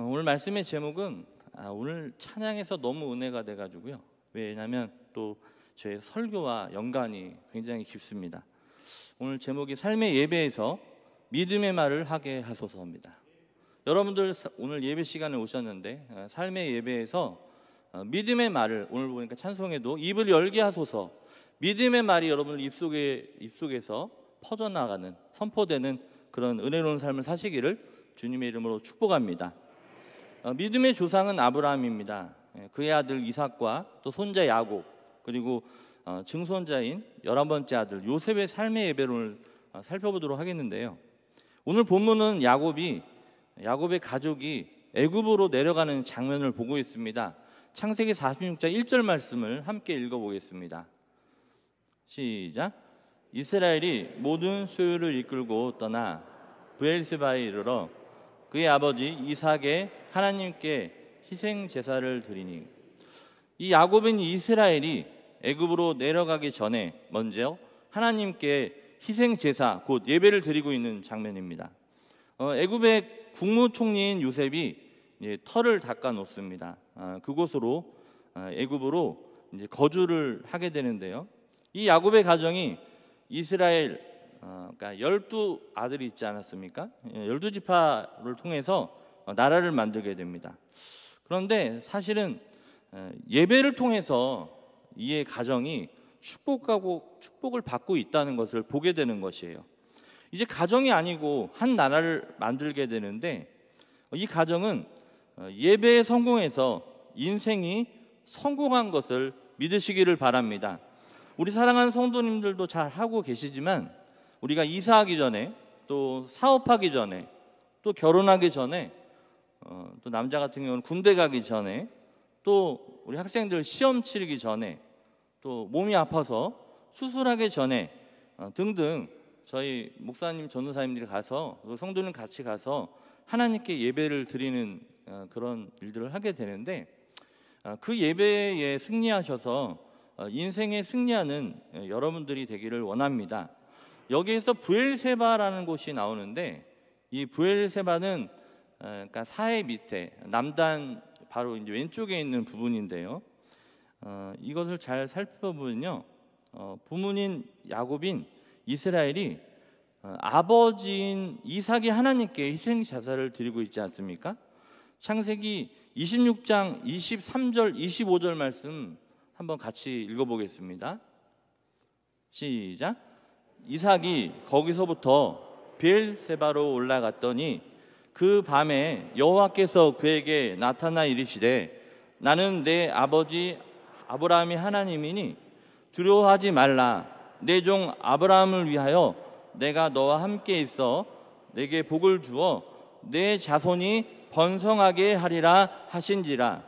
어, 오늘 말씀의 제목은 아, 오늘 찬양에서 너무 은혜가 돼가지고요. 왜냐하면 또 저의 설교와 연관이 굉장히 깊습니다. 오늘 제목이 삶의 예배에서 믿음의 말을 하게 하소서입니다. 여러분들 오늘 예배 시간에 오셨는데 어, 삶의 예배에서 어, 믿음의 말을 오늘 보니까 찬송에도 입을 열게 하소서 믿음의 말이 여러분들 입속에 입속에서 퍼져나가는 선포되는 그런 은혜로운 삶을 사시기를 주님의 이름으로 축복합니다. 어, 믿음의 조상은 아브라함입니다. 예, 그의 아들 이삭과 또 손자 야곱 그리고 어, 증손자인 열한 번째 아들 요셉의 삶의 예배론을 어, 살펴보도록 하겠는데요. 오늘 본문은 야곱이 야곱의 가족이 애굽으로 내려가는 장면을 보고 있습니다. 창세기 46장 1절 말씀을 함께 읽어보겠습니다. 시작. 이스라엘이 모든 수요를 이끌고 떠나 브엘스바에 이르러 그의 아버지 이삭의 하나님께 희생 제사를 드리니 이 야곱인 이스라엘이 애굽으로 내려가기 전에 먼저 하나님께 희생 제사 곧 예배를 드리고 있는 장면입니다. 어, 애굽의 국무총리인 요셉이 털을 닦아 놓습니다. 아, 그곳으로 아, 애굽으로 이제 거주를 하게 되는데요. 이 야곱의 가정이 이스라엘 어, 그러니까 열두 아들이 있지 않았습니까? 예, 열두 지파를 통해서 어, 나라를 만들게 됩니다. 그런데 사실은 어, 예배를 통해서 이의 가정이 축복하고 축복을 받고 있다는 것을 보게 되는 것이에요. 이제 가정이 아니고 한 나라를 만들게 되는데 이 가정은 어, 예배에 성공해서 인생이 성공한 것을 믿으시기를 바랍니다. 우리 사랑하는 성도님들도 잘 하고 계시지만 우리가 이사하기 전에 또 사업하기 전에 또 결혼하기 전에 어, 또 남자 같은 경우는 군대 가기 전에 또 우리 학생들 시험 치르기 전에 또 몸이 아파서 수술하기 전에 어, 등등 저희 목사님 전도사님들이 가서 그 성도님 같이 가서 하나님께 예배를 드리는 어, 그런 일들을 하게 되는데 어, 그 예배에 승리하셔서 어, 인생에 승리하는 어, 여러분들이 되기를 원합니다. 여기에서 부엘세바라는 곳이 나오는데 이 부엘세바는 어, 그러니까 사해 밑에 남단 바로 이제 왼쪽에 있는 부분인데요. 어, 이것을 잘 살펴보면요, 어, 부모인 야곱인 이스라엘이 어, 아버지인 이삭이 하나님께 희생 제사를 드리고 있지 않습니까? 창세기 26장 23절 25절 말씀 한번 같이 읽어보겠습니다. 시작. 이삭이 거기서부터 벨세바로 올라갔더니 그 밤에 여호와께서 그에게 나타나 이르시되 나는 내 아버지 아브라함이 하나님이니 두려워하지 말라 내 종 아브라함을 위하여 내가 너와 함께 있어 내게 복을 주어 내 자손이 번성하게 하리라 하신지라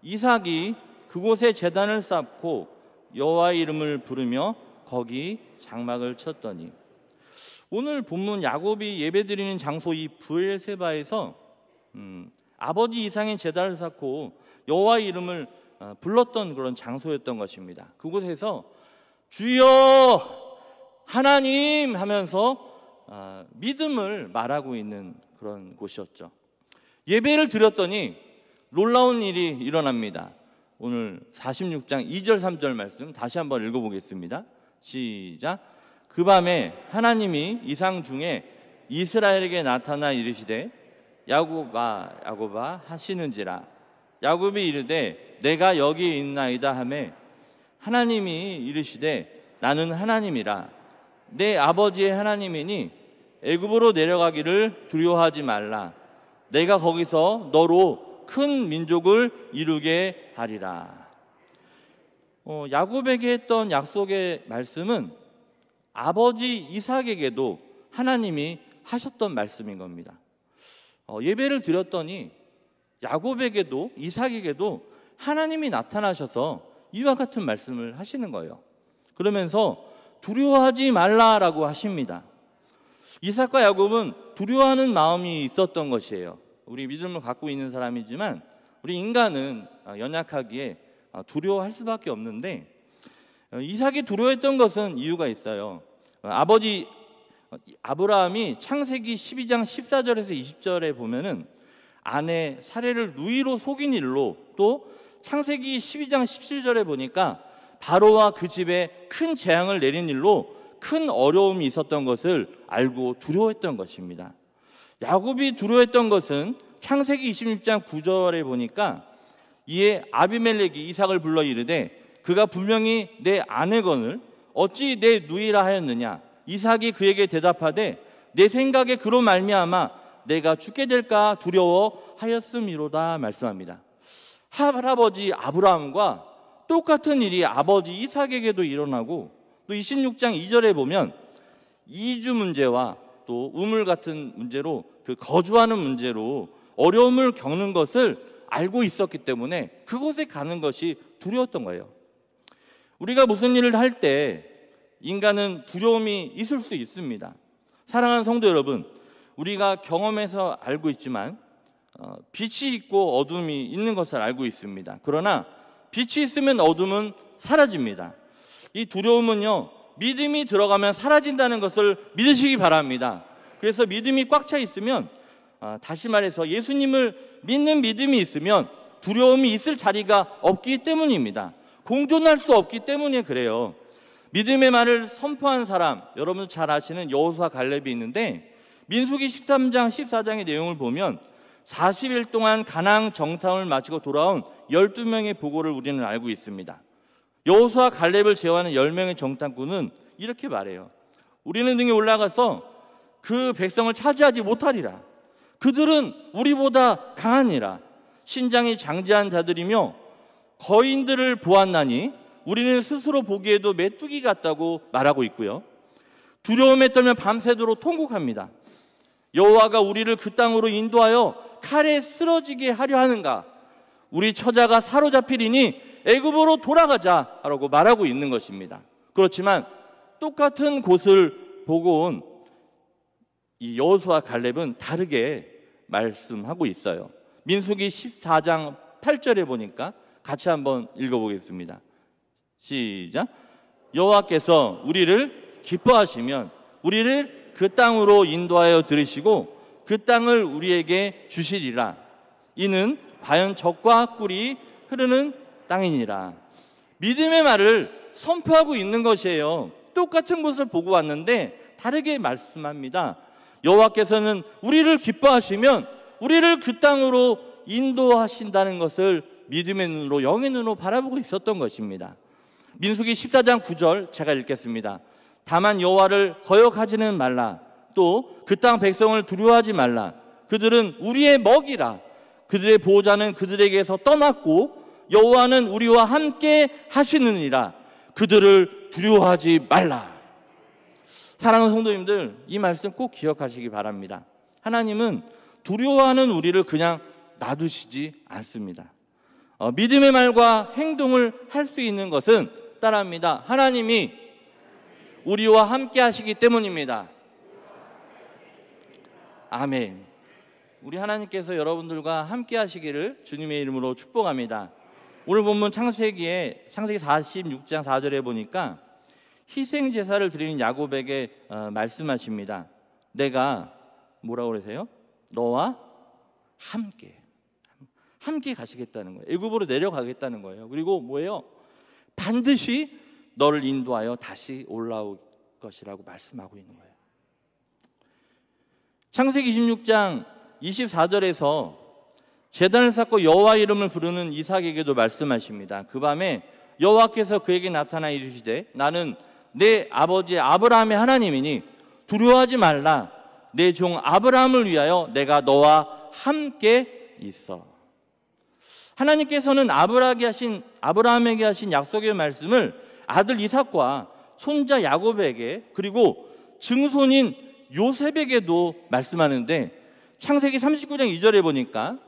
이삭이 그곳에 제단을 쌓고 여호와 이름을 부르며 거기 장막을 쳤더니 오늘 본문 야곱이 예배드리는 장소 이 부엘세바에서 음, 아버지 이상의 제단을 쌓고 여호와 이름을 어, 불렀던 그런 장소였던 것입니다. 그곳에서 주여 하나님 하면서 어, 믿음을 말하고 있는 그런 곳이었죠. 예배를 드렸더니 놀라운 일이 일어납니다. 오늘 46장 2절 3절 말씀 다시 한번 읽어보겠습니다. 시작. 그 밤에 하나님이 이상 중에 이스라엘에게 나타나 이르시되 야곱아 야곱아 하시는지라 야곱이 이르되 내가 여기 있나이다 하매 하나님이 이르시되 나는 하나님이라 내 아버지의 하나님이니 애굽으로 내려가기를 두려워하지 말라 내가 거기서 너로 큰 민족을 이루게 하리라 어, 야곱에게 했던 약속의 말씀은 아버지 이삭에게도 하나님이 하셨던 말씀인 겁니다. 어, 예배를 드렸더니 야곱에게도 이삭에게도 하나님이 나타나셔서 이와 같은 말씀을 하시는 거예요. 그러면서 두려워하지 말라라고 하십니다. 이삭과 야곱은 두려워하는 마음이 있었던 것이에요. 우리 믿음을 갖고 있는 사람이지만 우리 인간은 어, 연약하기에 어, 두려워할 수밖에 없는데 어, 이삭이 두려워했던 것은 이유가 있어요. 어, 아버지 어, 아브라함이 창세기 12장 14절에서 20절에 보면은 아내 사례를 누이로 속인 일로 또 창세기 12장 17절에 보니까 바로와 그 집에 큰 재앙을 내린 일로 큰 어려움이 있었던 것을 알고 두려워했던 것입니다. 야곱이 두려워했던 것은 창세기 26장 9절에 보니까 이에 아비멜렉이 이삭을 불러 이르되 그가 분명히 내 아내건을 어찌 내 누이라 하였느냐 이삭이 그에게 대답하되 내 생각에 그로 말미암아 내가 죽게 될까 두려워하였음이로다 말씀합니다. 할아버지 아브라함과 똑같은 일이 아버지 이삭에게도 일어나고 또 26장 2절에 보면 이주 문제와 또 우물 같은 문제로 그 거주하는 문제로 어려움을 겪는 것을 알고 있었기 때문에 그곳에 가는 것이 두려웠던 거예요. 우리가 무슨 일을 할 때 인간은 두려움이 있을 수 있습니다. 사랑하는 성도 여러분, 우리가 경험해서 알고 있지만 어, 빛이 있고 어둠이 있는 것을 알고 있습니다. 그러나 빛이 있으면 어둠은 사라집니다. 이 두려움은요, 믿음이 들어가면 사라진다는 것을 믿으시기 바랍니다. 그래서 믿음이 꽉 차 있으면 어, 다시 말해서 예수님을 믿는 믿음이 있으면 두려움이 있을 자리가 없기 때문입니다. 공존할 수 없기 때문에 그래요. 믿음의 말을 선포한 사람, 여러분 잘 아시는 여호수아 갈렙이 있는데 민수기 13장 14장의 내용을 보면 40일 동안 가낭 정탐을 마치고 돌아온 12명의 보고를 우리는 알고 있습니다. 여호수아 갈렙을 제어하는 10명의 정탐꾼은 이렇게 말해요. 우리는 등에 올라가서 그 백성을 차지하지 못하리라. 그들은 우리보다 강하니라. 신장이 장지한 자들이며 거인들을 보았나니 우리는 스스로 보기에도 메뚜기 같다고 말하고 있고요. 두려움에 떨면 밤새도록 통곡합니다. 여호와가 우리를 그 땅으로 인도하여 칼에 쓰러지게 하려 하는가? 우리 처자가 사로잡히리니 애굽으로 돌아가자 라고 말하고 있는 것입니다. 그렇지만 똑같은 곳을 보고 온 이 여호수아 갈렙은 다르게 말씀하고 있어요. 민수기 14장 8절에 보니까 같이 한번 읽어보겠습니다. 시작. 여호와께서 우리를 기뻐하시면 우리를 그 땅으로 인도하여 들으시고 그 땅을 우리에게 주시리라. 이는 과연 적과 꿀이 흐르는 땅이니라. 믿음의 말을 선포하고 있는 것이에요. 똑같은 곳을 보고 왔는데 다르게 말씀합니다. 여호와께서는 우리를 기뻐하시면 우리를 그 땅으로 인도하신다는 것을 믿음의 눈으로 영의 눈으로 바라보고 있었던 것입니다. 민수기 14장 9절 제가 읽겠습니다. 다만 여와를 거역하지는 말라. 또 그 땅 백성을 두려워하지 말라. 그들은 우리의 먹이라. 그들의 보호자는 그들에게서 떠났고 여호와는 우리와 함께 하시느니라. 그들을 두려워하지 말라. 사랑하는 성도님들, 이 말씀 꼭 기억하시기 바랍니다. 하나님은 두려워하는 우리를 그냥 놔두시지 않습니다. 어, 믿음의 말과 행동을 할 수 있는 것은 따라합니다. 하나님이 우리와 함께 하시기 때문입니다. 아멘. 우리 하나님께서 여러분들과 함께 하시기를 주님의 이름으로 축복합니다. 오늘 본문 창세기에 창세기 46장 4절에 보니까 희생 제사를 드리는 야곱에게 어, 말씀하십니다. 내가 뭐라고 그러세요? 너와 함께. 함께 가시겠다는 거예요. 애굽으로 내려가겠다는 거예요. 그리고 뭐예요? 반드시 너를 인도하여 다시 올라올 것이라고 말씀하고 있는 거예요. 창세기 26장 24절에서 제단을 쌓고 여호와 이름을 부르는 이삭에게도 말씀하십니다. 그 밤에 여호와께서 그에게 나타나 이르시되 나는 내 아버지 아브라함의 하나님이니 두려워하지 말라 내 종 아브라함을 위하여 내가 너와 함께 있어. 하나님께서는 아브라함에게 하신, 아브라함에게 하신 약속의 말씀을 아들 이삭과 손자 야곱에게 그리고 증손인 요셉에게도 말씀하는데 창세기 39장 2절에 보니까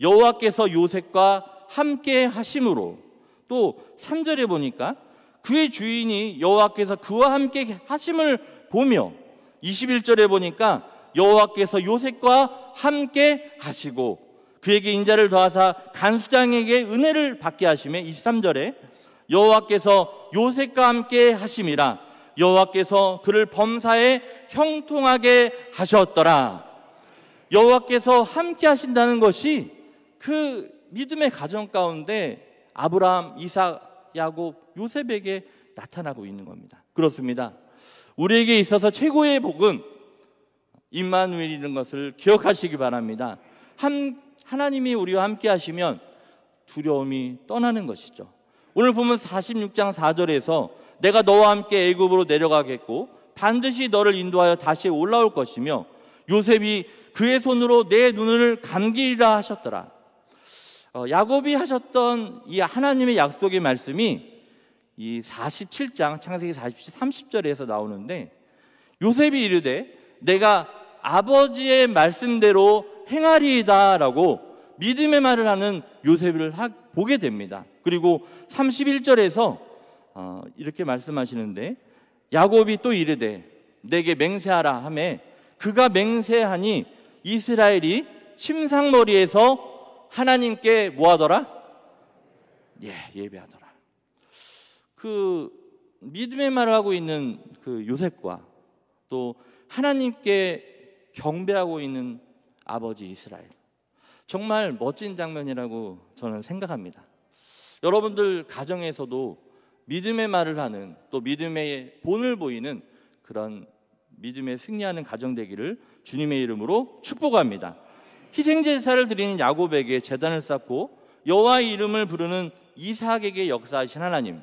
여호와께서 요셉과 함께 하심으로 또 3절에 보니까 그의 주인이 여호와께서 그와 함께 하심을 보며 21절에 보니까 여호와께서 요셉과 함께 하시고 그에게 인자를 더하사 간수장에게 은혜를 받게 하심에 23절에 여호와께서 요셉과 함께 하심이라 여호와께서 그를 범사에 형통하게 하셨더라. 여호와께서 함께 하신다는 것이 그 믿음의 가정 가운데 아브라함, 이삭, 야곱, 요셉에게 나타나고 있는 겁니다. 그렇습니다. 우리에게 있어서 최고의 복은 임마누엘이라는 것을 기억하시기 바랍니다. 함 하나님이 우리와 함께 하시면 두려움이 떠나는 것이죠. 오늘 보면 46장 4절에서 내가 너와 함께 애굽으로 내려가겠고 반드시 너를 인도하여 다시 올라올 것이며 요셉이 그의 손으로 내 눈을 감기리라 하셨더라. 어, 야곱이 하셨던 이 하나님의 약속의 말씀이 이 47장 창세기 47, 30절에서 나오는데 요셉이 이르되 내가 아버지의 말씀대로 행하리이다라고 믿음의 말을 하는 요셉을 하, 보게 됩니다. 그리고 31절에서 어, 이렇게 말씀하시는데 야곱이 또 이르되 내게 맹세하라 하매 그가 맹세하니 이스라엘이 심상머리에서 하나님께 뭐하더라? 예, 예배하더라. 그 믿음의 말을 하고 있는 그 요셉과 또 하나님께 경배하고 있는 아버지 이스라엘. 정말 멋진 장면이라고 저는 생각합니다. 여러분들 가정에서도 믿음의 말을 하는 또 믿음의 본을 보이는 그런 믿음의 승리하는 가정 되기를 주님의 이름으로 축복합니다. 희생 제사를 드리는 야곱에게 제단을 쌓고 여호와의 이름을 부르는 이삭에게 역사하신 하나님.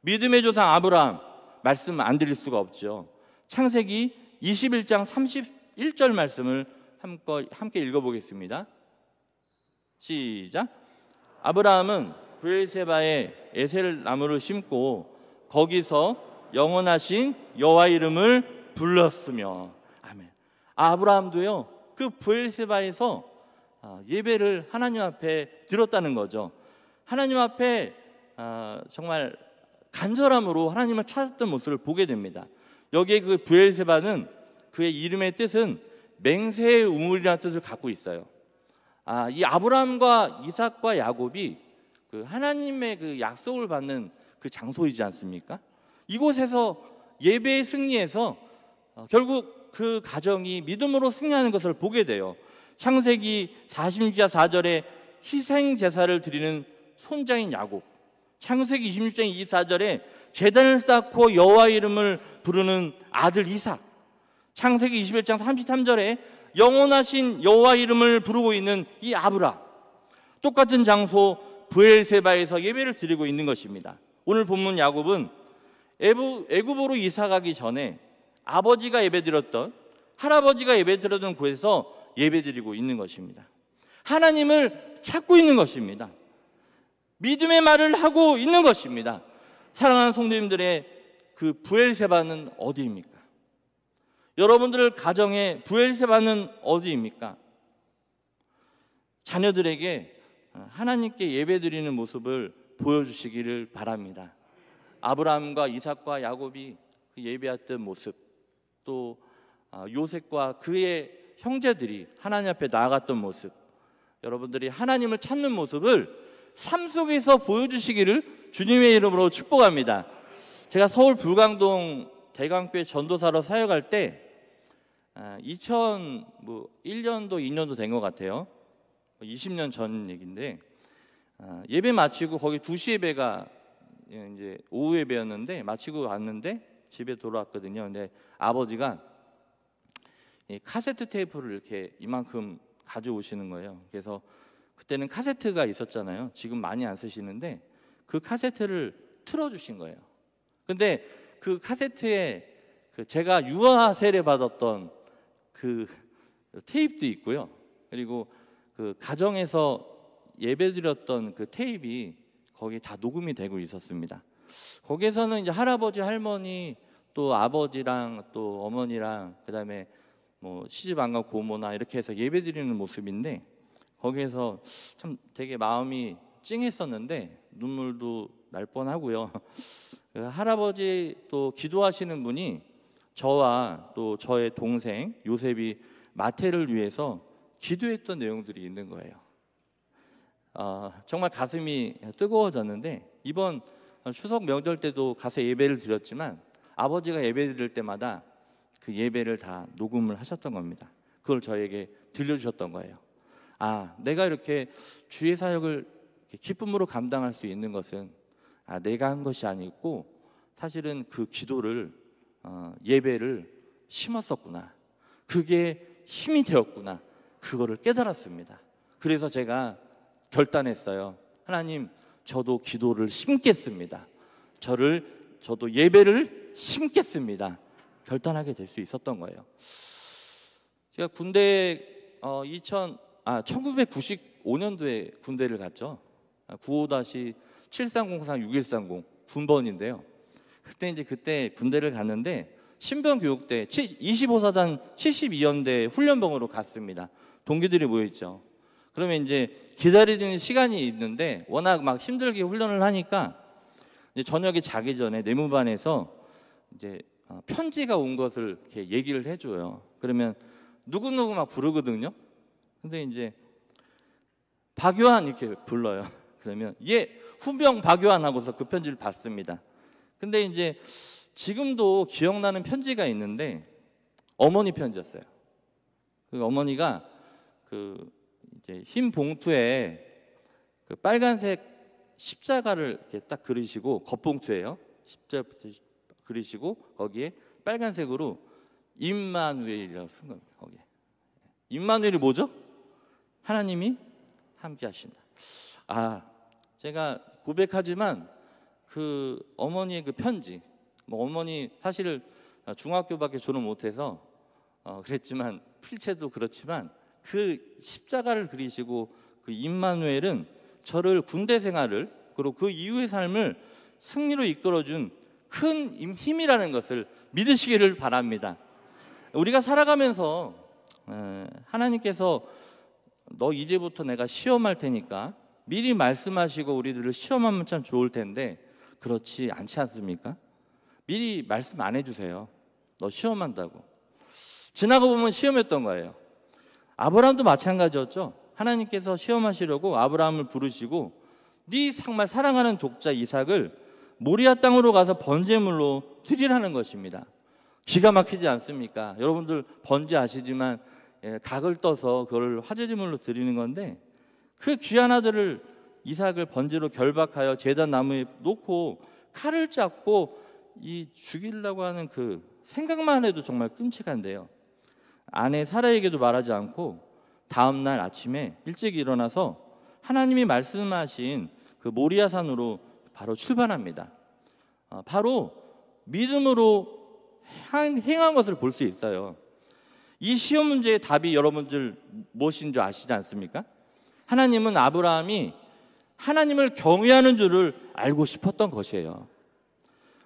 믿음의 조상 아브라함 말씀 안 드릴 수가 없죠. 창세기 21장 31절 말씀을 함께 읽어보겠습니다. 시작. 아브라함은 브엘세바에 에셀 나무를 심고 거기서 영원하신 여호와 이름을 불렀으며 아멘. 아브라함도요 그 브엘세바에서 아, 예배를 하나님 앞에 드렸다는 거죠. 하나님 앞에 아, 정말 간절함으로 하나님을 찾았던 모습을 보게 됩니다. 여기에 그 브엘세바는 그의 이름의 뜻은 맹세의 우물이라는 뜻을 갖고 있어요. 아, 이 아브라함과 이삭과 야곱이 그 하나님의 그 약속을 받는 그 장소이지 않습니까? 이곳에서 예배의 승리에서 어, 결국 그 가정이 믿음으로 승리하는 것을 보게 돼요. 창세기 46장 4절에 희생 제사를 드리는 손자인 야곱. 창세기 26장 24절에 제단을 쌓고 여호와 이름을 부르는 아들 이삭. 창세기 21장 33절에 영원하신 여호와 이름을 부르고 있는 이 아브라 똑같은 장소 브엘세바에서 예배를 드리고 있는 것입니다. 오늘 본문 야곱은 애굽으로 이사 가기 전에 아버지가 예배드렸던 할아버지가 예배드렸던 곳에서 예배드리고 있는 것입니다. 하나님을 찾고 있는 것입니다. 믿음의 말을 하고 있는 것입니다. 사랑하는 성도님들의 그 부엘세바는 어디입니까? 여러분들 가정에 부엘세바는 어디입니까? 자녀들에게 하나님께 예배드리는 모습을 보여주시기를 바랍니다. 아브라함과 이삭과 야곱이 그 예배했던 모습, 또 아, 요셉과 그의 형제들이 하나님 앞에 나아갔던 모습, 여러분들이 하나님을 찾는 모습을 삶 속에서 보여주시기를 주님의 이름으로 축복합니다. 제가 서울 불광동 대강교회 전도사로 사역할 때 2001년도, 아, 뭐, 2년도 된 것 같아요. 20년 뭐, 전 얘기인데 아, 예배 마치고 거기 2시 예배가 이제 오후 예배였는데 마치고 왔는데 집에 돌아왔거든요. 근데 아버지가 카세트 테이프를 이렇게 이만큼 가져오시는 거예요. 그래서 그때는 카세트가 있었잖아요. 지금 많이 안 쓰시는데 그 카세트를 틀어주신 거예요. 근데 그 카세트에 그 제가 유아 세례 받았던 그 테이프도 있고요. 그리고 그 가정에서 예배드렸던 그 테이프가 거기 다 녹음이 되고 있었습니다. 거기에서는 이제 할아버지 할머니 또 아버지랑 또 어머니랑 그다음에 뭐 시집 안간 고모나 이렇게 해서 예배드리는 모습인데 거기에서 참 되게 마음이 찡했었는데 눈물도 날 뻔하고요. 그 할아버지 또 기도하시는 분이 저와 또 저의 동생 요셉이 마태를 위해서 기도했던 내용들이 있는 거예요. 어, 정말 가슴이 뜨거워졌는데 이번 추석 명절 때도 가서 예배를 드렸지만 아버지가 예배 드릴 때마다 그 예배를 다 녹음을 하셨던 겁니다. 그걸 저에게 들려주셨던 거예요. 아, 내가 이렇게 주의 사역을 기쁨으로 감당할 수 있는 것은 아, 내가 한 것이 아니고 사실은 그 기도를 어, 예배를 심었었구나. 그게 힘이 되었구나. 그거를 깨달았습니다. 그래서 제가 결단했어요. 하나님, 저도 기도를 심겠습니다. 저를, 저도 예배를 심겠습니다. 결단하게 될 수 있었던 거예요. 제가 군대 어, 2000, 아, 1995년도에 군대를 갔죠. 95-7304, 6130 군번인데요. 그때 이제 그때 군대를 갔는데 신병교육대 25사단 72연대 훈련병으로 갔습니다. 동기들이 모여있죠. 그러면 이제 기다리는 시간이 있는데 워낙 막 힘들게 훈련을 하니까 이제 저녁에 자기 전에 내무반에서 이제 어, 편지가 온 것을 이렇게 얘기를 해줘요. 그러면 누구누구 막 부르거든요. 근데 이제 박요한 이렇게 불러요. 그러면 예 훈병 박요한 하고서 그 편지를 받습니다. 근데 이제 지금도 기억나는 편지가 있는데 어머니 편지였어요. 그 어머니가 그 이제 흰 봉투에 그 빨간색 십자가를 이렇게 딱 그리시고 겉봉투예요. 십자 그리시고 거기에 빨간색으로 임마누엘이라고 쓴 겁니다. 거기에 임마누엘이 뭐죠? 하나님이 함께 하신다. 아, 제가 고백하지만 그 어머니의 그 편지, 뭐 어머니 사실 중학교밖에 졸업 못해서 어, 그랬지만 필체도 그렇지만 그 십자가를 그리시고 그 임마누엘은 저를 군대 생활을 그리고 그 이후의 삶을 승리로 이끌어준 큰 힘이라는 것을 믿으시기를 바랍니다. 우리가 살아가면서 하나님께서 너 이제부터 내가 시험할 테니까 미리 말씀하시고 우리들을 시험하면 참 좋을 텐데 그렇지 않지 않습니까? 미리 말씀 안 해주세요. 너 시험한다고. 지나가 보면 시험했던 거예요. 아브라함도 마찬가지였죠. 하나님께서 시험하시려고 아브라함을 부르시고 네 정말 사랑하는 독자 이삭을 모리아 땅으로 가서 번제물로 드리라는 것입니다. 기가 막히지 않습니까? 여러분들 번제 아시지만 예, 각을 떠서 그걸 화제제물로 드리는 건데 그 귀한 아들을 이삭을 번지로 결박하여 제단 나무에 놓고 칼을 잡고 이 죽이려고 하는 그 생각만 해도 정말 끔찍한데요. 아내 사라에게도 말하지 않고 다음 날 아침에 일찍 일어나서 하나님이 말씀하신 그 모리아산으로 바로 출발합니다. 어, 바로 믿음으로 행한 것을 볼 수 있어요. 이 시험 문제의 답이 여러분들 무엇인 줄 아시지 않습니까? 하나님은 아브라함이 하나님을 경외하는 줄을 알고 싶었던 것이에요.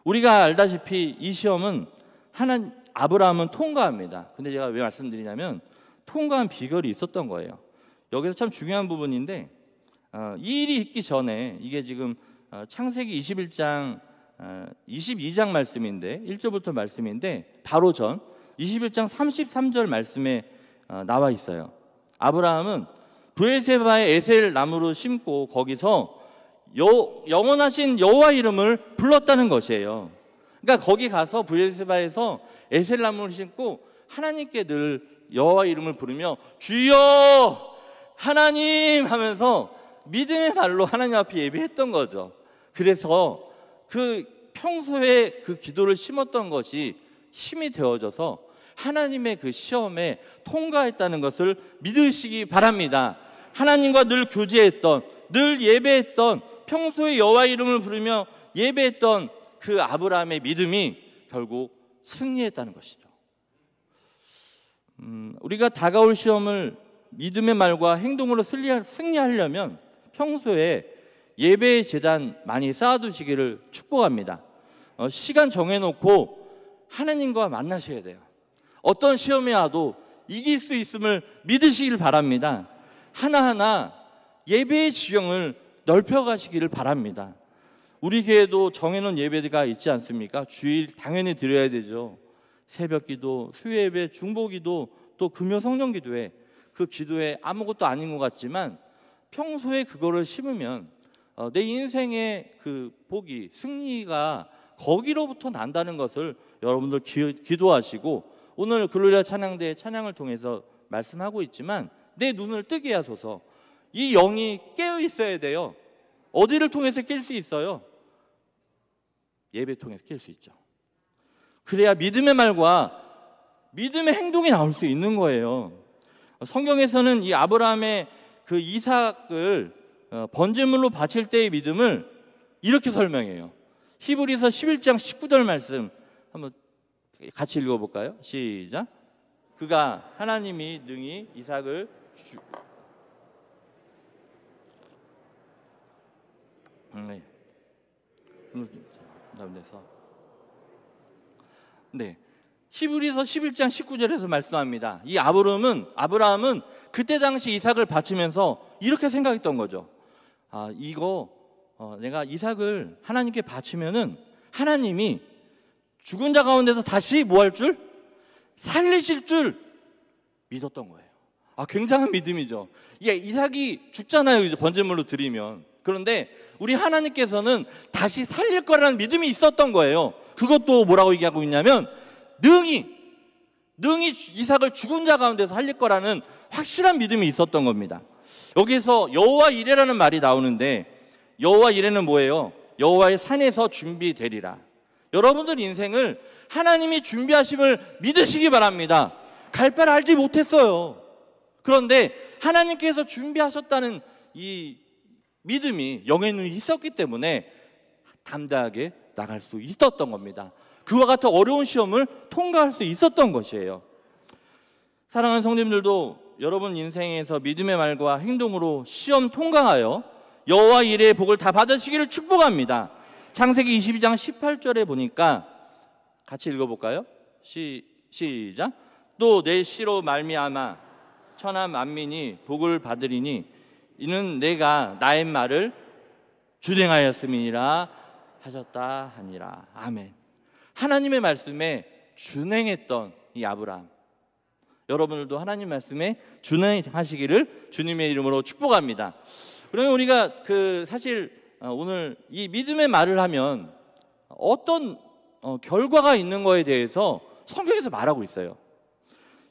우리가 알다시피 이 시험은 하나 아브라함은 통과합니다. 근데 제가 왜 말씀드리냐면 통과한 비결이 있었던 거예요. 여기서 참 중요한 부분인데 어, 이 일이 있기 전에 이게 지금 어, 창세기 21장 22장 어, 말씀인데 1절부터 말씀인데 바로 전 21장 33절 말씀에 나와 있어요. 아브라함은 브에세바의 에셀 나무를 심고 거기서 여, 영원하신 여호와 이름을 불렀다는 것이에요. 그러니까 거기 가서 브에세바에서 에셀 나무를 심고 하나님께 늘 여호와 이름을 부르며 주여 하나님 하면서 믿음의 말로 하나님 앞에 예배했던 거죠. 그래서 그 평소에 그 기도를 심었던 것이 힘이 되어져서 하나님의 그 시험에 통과했다는 것을 믿으시기 바랍니다. 하나님과 늘 교제했던 늘 예배했던 평소에 여호와 이름을 부르며 예배했던 그 아브라함의 믿음이 결국 승리했다는 것이죠. 음, 우리가 다가올 시험을 믿음의 말과 행동으로 승리하려면 평소에 예배 재단 많이 쌓아두시기를 축복합니다. 어, 시간 정해놓고 하나님과 만나셔야 돼요. 어떤 시험이 와도 이길 수 있음을 믿으시길 바랍니다. 하나하나 예배의 지경을 넓혀 가시기를 바랍니다. 우리 교회도 정해놓은 예배가 있지 않습니까? 주일 당연히 드려야 되죠. 새벽기도, 수요예배, 중보기도, 또 금요 성령기도회 그 기도에 아무것도 아닌 것 같지만 평소에 그거를 심으면 어, 내 인생의 그 복이 승리가 거기로부터 난다는 것을 여러분들 기, 도하시고 오늘 글로리아 찬양대 찬양을 통해서 말씀하고 있지만 내 눈을 뜨게 하소서. 이 영이 깨어 있어야 돼요. 어디를 통해서 깰 수 있어요? 예배 통해서 깰 수 있죠. 그래야 믿음의 말과 믿음의 행동이 나올 수 있는 거예요. 성경에서는 이 아브라함의 그 이삭을 어, 번제물로 바칠 때의 믿음을 이렇게 설명해요. 히브리서 11장 19절 말씀 한번 같이 읽어볼까요? 시작. 그가 하나님이 능히 이삭을 네. 다음서 네. 히브리서 11장 19절에서 말씀합니다. 이 아브라함은 아브라함은 그때 당시 이삭을 바치면서 이렇게 생각했던 거죠. 아, 이거 어, 내가 이삭을 하나님께 바치면은 하나님이 죽은 자 가운데서 다시 뭐 할 줄? 살리실 줄 믿었던 거예요. 아, 굉장한 믿음이죠. 예, 이삭이 죽잖아요. 이제 번제물로 드리면. 그런데 우리 하나님께서는 다시 살릴 거라는 믿음이 있었던 거예요. 그것도 뭐라고 얘기하고 있냐면 능히 능히 이삭을 죽은 자 가운데서 살릴 거라는 확실한 믿음이 있었던 겁니다. 여기서 에 여호와 이레라는 말이 나오는데 여호와 이레는 뭐예요? 여호와의 산에서 준비되리라. 여러분들 인생을 하나님이 준비하심을 믿으시기 바랍니다. 갈바를 알지 못했어요. 그런데 하나님께서 준비하셨다는 이 믿음이 영에는 있었기 때문에 담대하게 나갈 수 있었던 겁니다. 그와 같은 어려운 시험을 통과할 수 있었던 것이에요. 사랑하는 성님들도 여러분 인생에서 믿음의 말과 행동으로 시험 통과하여 여호와 일의 복을 다 받으시기를 축복합니다. 창세기 22장 18절에 보니까 같이 읽어볼까요? 시, 시작. 또 내 시로 말미암아 천하 만민이 복을 받으리니 이는 내가 나의 말을 준행하였음이니라 하셨다 하니라. 아멘. 하나님의 말씀에 준행했던 이 아브라함. 여러분들도 하나님 말씀에 준행하시기를 주님의 이름으로 축복합니다. 그러면 우리가 그 사실 어, 오늘 이 믿음의 말을 하면 어떤 어, 결과가 있는 거에 대해서 성경에서 말하고 있어요.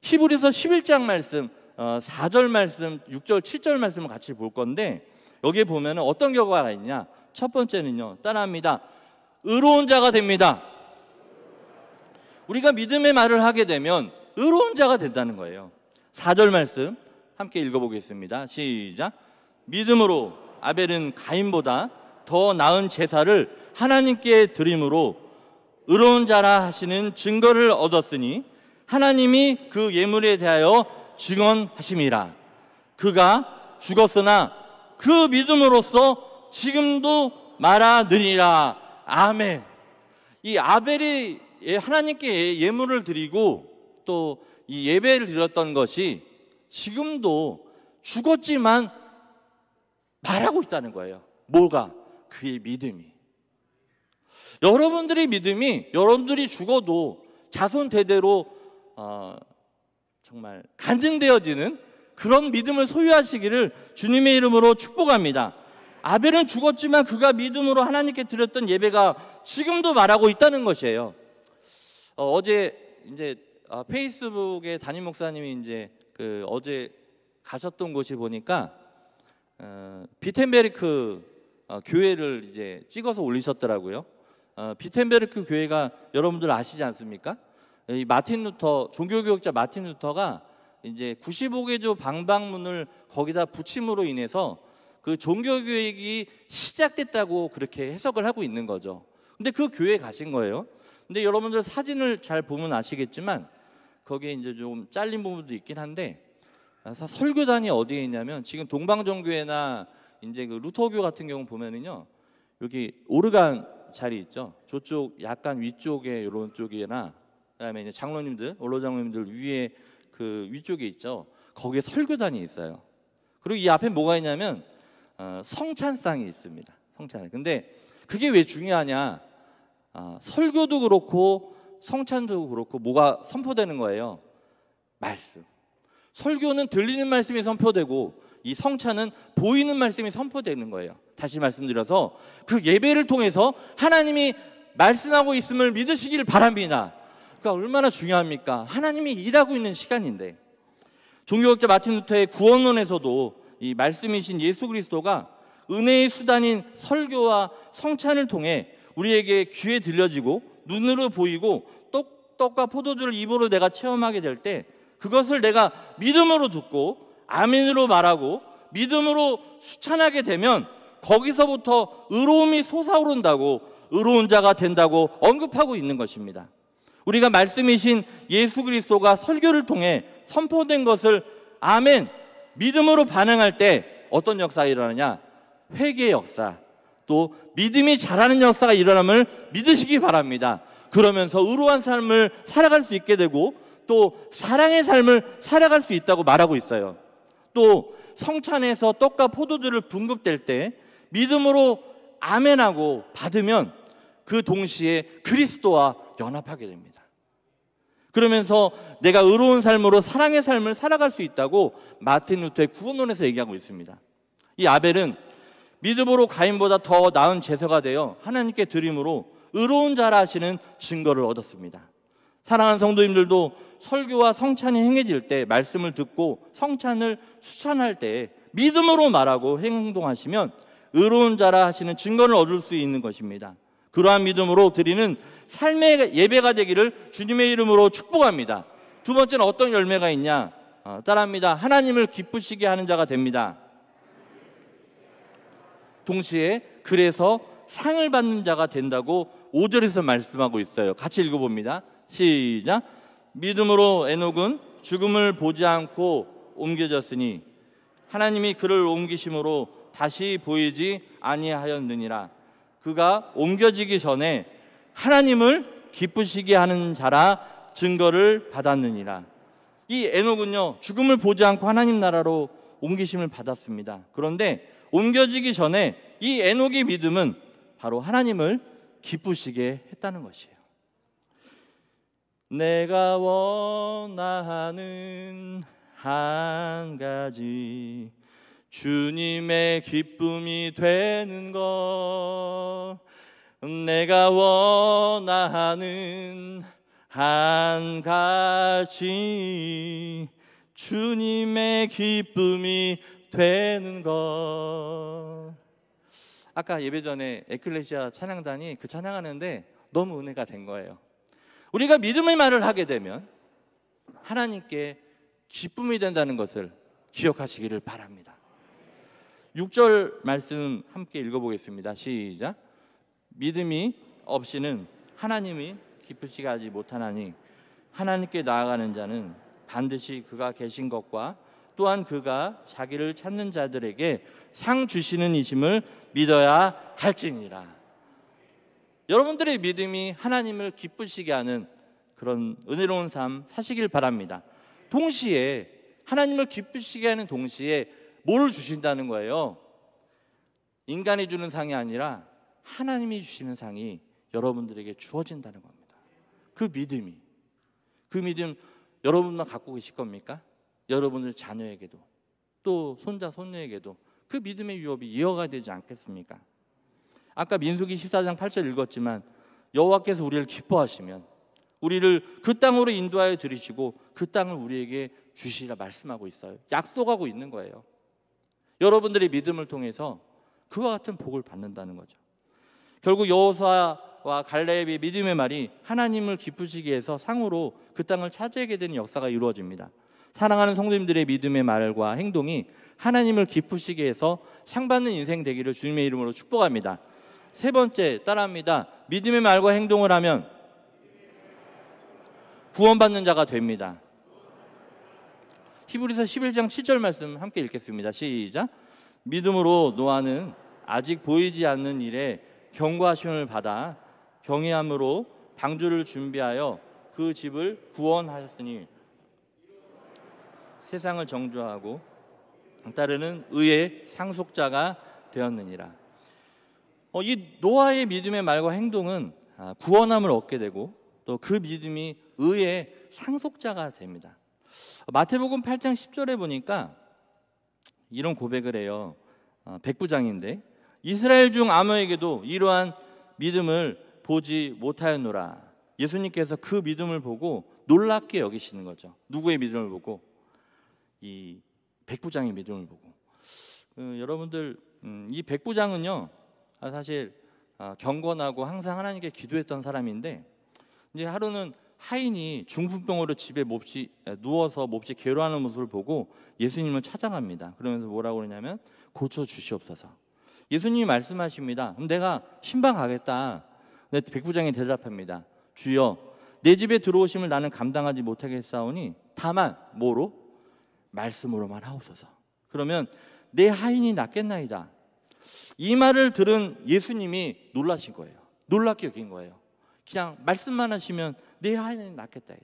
히브리서 11장 말씀 4절 어, 말씀, 6절, 7절 말씀을 같이 볼 건데 여기에 보면 어떤 결과가 있냐? 첫 번째는요. 따라합니다. 의로운 자가 됩니다. 우리가 믿음의 말을 하게 되면 의로운 자가 된다는 거예요. 4절 말씀 함께 읽어보겠습니다. 시작. 믿음으로 아벨은 가인보다 더 나은 제사를 하나님께 드림으로 의로운 자라 하시는 증거를 얻었으니 하나님이 그 예물에 대하여 증언하심이라. 그가 죽었으나 그 믿음으로써 지금도 말하느니라. 아멘. 이 아벨이 예, 하나님께 예물을 드리고 또 이 예배를 드렸던 것이 지금도 죽었지만 말하고 있다는 거예요. 뭐가? 그의 믿음이. 여러분들의 믿음이 여러분들이 죽어도 자손 대대로 어, 정말 간증되어지는 그런 믿음을 소유하시기를 주님의 이름으로 축복합니다. 아벨은 죽었지만 그가 믿음으로 하나님께 드렸던 예배가 지금도 말하고 있다는 것이에요. 어, 제 이제 아, 페이스북에 담임 목사님이 이제 그 어제 가셨던 곳이 보니까 어, 비텐베르크 어, 교회를 이제 찍어서 올리셨더라고요. 어, 비텐베르크 교회가 여러분들 아시지 않습니까? 이 마틴 루터 종교 교육자 마틴 루터가 이제 95개조 방방문을 거기다 붙임으로 인해서 그 종교 교육이 시작됐다고 그렇게 해석을 하고 있는 거죠. 근데 그 교회에 가신 거예요. 근데 여러분들 사진을 잘 보면 아시겠지만 거기에 이제 좀 잘린 부분도 있긴 한데 아, 설교단이 어디에 있냐면 지금 동방정교회나 이제 그 루터교 같은 경우 보면은요 여기 오르간 자리 있죠 저쪽 약간 위쪽에 이런 쪽이나 그다음에 이제 장로님들, 원로장로님들 위에 그 위쪽에 있죠. 거기에 설교단이 있어요. 그리고 이 앞에 뭐가 있냐면 어, 성찬상이 있습니다. 성찬. 근데 그게 왜 중요하냐? 어, 설교도 그렇고 성찬도 그렇고 뭐가 선포되는 거예요? 말씀. 설교는 들리는 말씀이 선포되고 이 성찬은 보이는 말씀이 선포되는 거예요. 다시 말씀드려서 그 예배를 통해서 하나님이 말씀하고 있음을 믿으시기를 바랍니다. 시각과 얼마나 중요합니까? 하나님이 일하고 있는 시간인데. 종교학자 마틴 루터의 구원론에서도 이 말씀이신 예수 그리스도가 은혜의 수단인 설교와 성찬을 통해 우리에게 귀에 들려지고 눈으로 보이고 떡과 포도주를 입으로 내가 체험하게 될 때 그것을 내가 믿음으로 듣고 아멘으로 말하고 믿음으로 수찬하게 되면 거기서부터 의로움이 솟아오른다고 의로운 자가 된다고 언급하고 있는 것입니다. 우리가 말씀이신 예수 그리스도가 설교를 통해 선포된 것을 아멘 믿음으로 반응할 때 어떤 역사가 일어나냐? 회개의 역사. 또 믿음이 자라는 역사가 일어남을 믿으시기 바랍니다. 그러면서 의로한 삶을 살아갈 수 있게 되고 또 사랑의 삶을 살아갈 수 있다고 말하고 있어요. 또 성찬에서 떡과 포도주를 분급될 때 믿음으로 아멘하고 받으면 그 동시에 그리스도와 연합하게 됩니다. 그러면서 내가 의로운 삶으로 사랑의 삶을 살아갈 수 있다고 마틴 루터의 구원론에서 얘기하고 있습니다. 이 아벨은 믿음으로 가인보다 더 나은 제사가 되어 하나님께 드림으로 의로운 자라 하시는 증거를 얻었습니다. 사랑하는 성도님들도 설교와 성찬이 행해질 때 말씀을 듣고 성찬을 수찬할 때 믿음으로 말하고 행동하시면 의로운 자라 하시는 증거를 얻을 수 있는 것입니다. 그러한 믿음으로 드리는 삶의 예배가 되기를 주님의 이름으로 축복합니다. 두 번째는 어떤 열매가 있냐? 어, 따라합니다. 하나님을 기쁘시게 하는 자가 됩니다. 동시에 그래서 상을 받는 자가 된다고 5절에서 말씀하고 있어요. 같이 읽어봅니다. 시작. 믿음으로 에녹은 죽음을 보지 않고 옮겨졌으니 하나님이 그를 옮기심으로 다시 보이지 아니하였느니라. 그가 옮겨지기 전에 하나님을 기쁘시게 하는 자라 증거를 받았느니라. 이 에녹은요 죽음을 보지 않고 하나님 나라로 옮기심을 받았습니다. 그런데 옮겨지기 전에 이 에녹의 믿음은 바로 하나님을 기쁘시게 했다는 것이에요. 내가 원하는 한 가지 주님의 기쁨이 되는 것 음, 내가 원하는 한 가지 주님의 기쁨이 되는 것. 아까 예배 전에 에클레시아 찬양단이 그 찬양하는데 너무 은혜가 된 거예요. 우리가 믿음의 말을 하게 되면 하나님께 기쁨이 된다는 것을 기억하시기를 바랍니다. 6절 말씀 함께 읽어보겠습니다. 시작. 믿음이 없이는 하나님이 깊으시게 하지 못하나니 하나님께 나아가는 자는 반드시 그가 계신 것과 또한 그가 자기를 찾는 자들에게 상 주시는 이심을 믿어야 할지니라. 여러분들의 믿음이 하나님을 기쁘시게 하는 그런 은혜로운 삶 사시길 바랍니다. 동시에 하나님을 기쁘시게 하는 동시에 뭐를 주신다는 거예요? 인간이 주는 상이 아니라 하나님이 주시는 상이 여러분들에게 주어진다는 겁니다. 그 믿음이 그 믿음 여러분만 갖고 계실 겁니까? 여러분들 자녀에게도 또 손자 손녀에게도 그 믿음의 유업이 이어가 되지 않겠습니까? 아까 민수기 14장 8절 읽었지만 여호와께서 우리를 기뻐하시면 우리를 그 땅으로 인도하여 들이시고 그 땅을 우리에게 주시라 말씀하고 있어요. 약속하고 있는 거예요. 여러분들의 믿음을 통해서 그와 같은 복을 받는다는 거죠. 결국 여호수아와 갈렙의 믿음의 말이 하나님을 기쁘시게 해서 상으로 그 땅을 차지하게 되는 역사가 이루어집니다. 사랑하는 성도님들의 믿음의 말과 행동이 하나님을 기쁘시게 해서 상받는 인생 되기를 주님의 이름으로 축복합니다. 세 번째 따라합니다. 믿음의 말과 행동을 하면 구원받는 자가 됩니다. 히브리서 11장 7절 말씀 함께 읽겠습니다. 시작. 믿음으로 노아는 아직 보이지 않는 일에 경고하심을 받아 경외함으로 방주를 준비하여 그 집을 구원하셨으니 세상을 정죄하고 따르는 의의 상속자가 되었느니라. 어, 이 노아의 믿음의 말과 행동은 아, 구원함을 얻게 되고 또 그 믿음이 의의 상속자가 됩니다. 마태복음 8장 10절에 보니까 이런 고백을 해요. 아, 백부장인데 이스라엘 중 아무에게도 이러한 믿음을 보지 못하였노라. 예수님께서 그 믿음을 보고 놀랍게 여기시는 거죠. 누구의 믿음을 보고 이 백부장의 믿음을 보고 어, 여러분들 음, 이 백부장은요 아, 사실 아, 경건하고 항상 하나님께 기도했던 사람인데 이제 하루는 하인이 중풍병으로 집에 몹시 아, 누워서 몹시 괴로워하는 모습을 보고 예수님을 찾아갑니다. 그러면서 뭐라고 그러냐면 고쳐 주시옵소서. 예수님이 말씀하십니다. 그럼 내가 신방 가겠다. 백부장이 대답합니다. 주여, 내 집에 들어오심을 나는 감당하지 못하겠사오니 다만 뭐로? 말씀으로만 하옵소서. 그러면 내 하인이 낫겠나이다. 이 말을 들은 예수님이 놀라신 거예요. 놀랍게 여긴 거예요. 그냥 말씀만 하시면 내 하인이 낫겠다.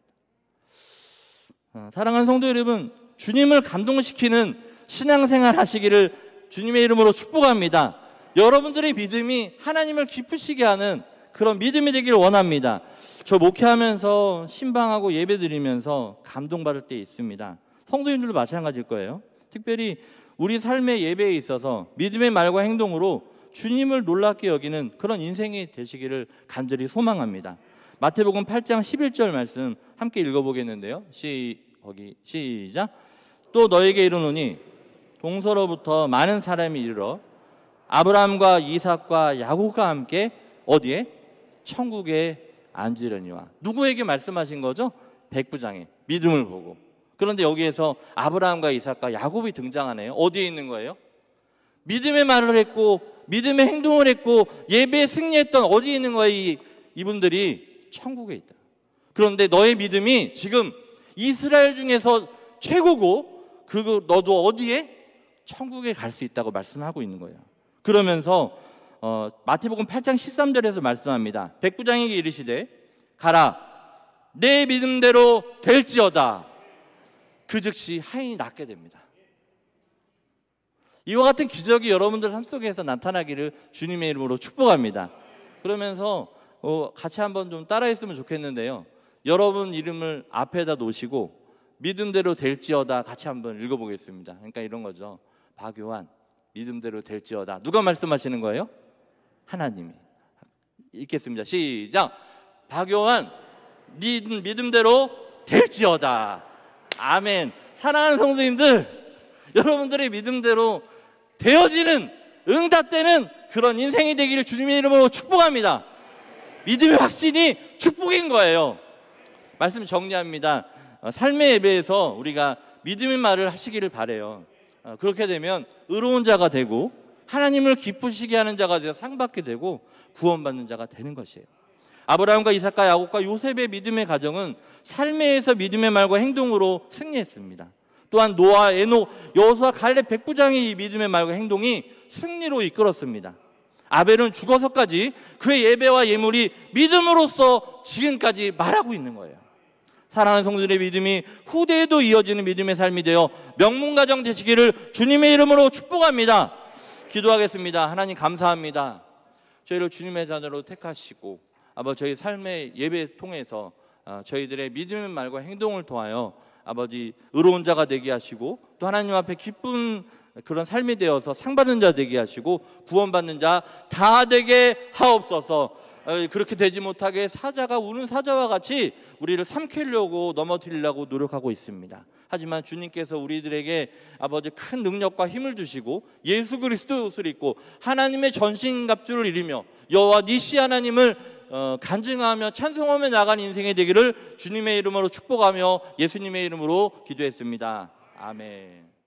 어, 사랑하는 성도 여러분, 주님을 감동시키는 신앙생활 하시기를 주님의 이름으로 축복합니다. 여러분들의 믿음이 하나님을 기쁘시게 하는 그런 믿음이 되기를 원합니다. 저 목회하면서 신방하고 예배드리면서 감동받을 때 있습니다. 성도님들도 마찬가지일 거예요. 특별히 우리 삶의 예배에 있어서 믿음의 말과 행동으로 주님을 놀랍게 여기는 그런 인생이 되시기를 간절히 소망합니다. 마태복음 8장 11절 말씀 함께 읽어보겠는데요. 시, 거기, 시작. 또 너에게 이르노니 동서로부터 많은 사람이 이르러 아브라함과 이삭과 야곱과 함께 어디에 천국에 앉으려니와 누구에게 말씀하신 거죠? 백부장에 믿음을 보고 그런데 여기에서 아브라함과 이삭과 야곱이 등장하네요. 어디에 있는 거예요? 믿음의 말을 했고 믿음의 행동을 했고 예배에 승리했던 어디에 있는 거예요? 이, 이분들이 천국에 있다. 그런데 너의 믿음이 지금 이스라엘 중에서 최고고 그 너도 어디에 천국에 갈 수 있다고 말씀하고 있는 거예요. 그러면서 어, 마태복음 8장 13절에서 말씀합니다. 백부장에게 이르시되 가라 내 믿음대로 될지어다. 그 즉시 하인이 낫게 됩니다. 이와 같은 기적이 여러분들 삶 속에서 나타나기를 주님의 이름으로 축복합니다. 그러면서 어, 같이 한번 좀 따라했으면 좋겠는데요. 여러분 이름을 앞에다 놓으시고 믿음대로 될지어다 같이 한번 읽어보겠습니다. 그러니까 이런 거죠. 박요한 믿음대로 될지어다. 누가 말씀하시는 거예요? 하나님이. 읽겠습니다. 시작. 박요한 네 믿음대로 될지어다. 아멘. 사랑하는 성도님들, 여러분들의 믿음대로 되어지는 응답되는 그런 인생이 되기를 주님의 이름으로 축복합니다. 믿음의 확신이 축복인 거예요. 말씀 정리합니다. 어, 삶의 예배에서 우리가 믿음의 말을 하시기를 바래요. 어, 그렇게 되면 의로운 자가 되고 하나님을 기쁘시게 하는 자가 되어 상받게 되고 구원받는 자가 되는 것이에요. 아브라함과 이삭과 야곱과 요셉의 믿음의 가정은 삶에서 믿음의 말과 행동으로 승리했습니다. 또한 노아, 에녹, 여호수아, 갈렙 백부장의 믿음의 말과 행동이 승리로 이끌었습니다. 아벨은 죽어서까지 그의 예배와 예물이 믿음으로써 지금까지 말하고 있는 거예요. 사랑하는 성들의 믿음이 후대에도 이어지는 믿음의 삶이 되어 명문가정 되시기를 주님의 이름으로 축복합니다. 기도하겠습니다. 하나님 감사합니다. 저희를 주님의 자녀로 택하시고 아버지 저희 삶의 예배 통해서 아, 저희들의 믿음의 말과 행동을 통하여 아버지 의로운 자가 되게 하시고 또 하나님 앞에 기쁜 그런 삶이 되어서 상 받는 자 되게 하시고 구원받는 자 다 되게 하옵소서. 어, 그렇게 되지 못하게 사자가 우는 사자와 같이 우리를 삼키려고 넘어뜨리려고 노력하고 있습니다. 하지만 주님께서 우리들에게 아버지 큰 능력과 힘을 주시고 예수 그리스도의 옷을 입고 하나님의 전신갑주를 이루며 여호와 니시 하나님을 어, 간증하며 찬송하며 나간 인생이 되기를 주님의 이름으로 축복하며 예수님의 이름으로 기도했습니다. 아멘.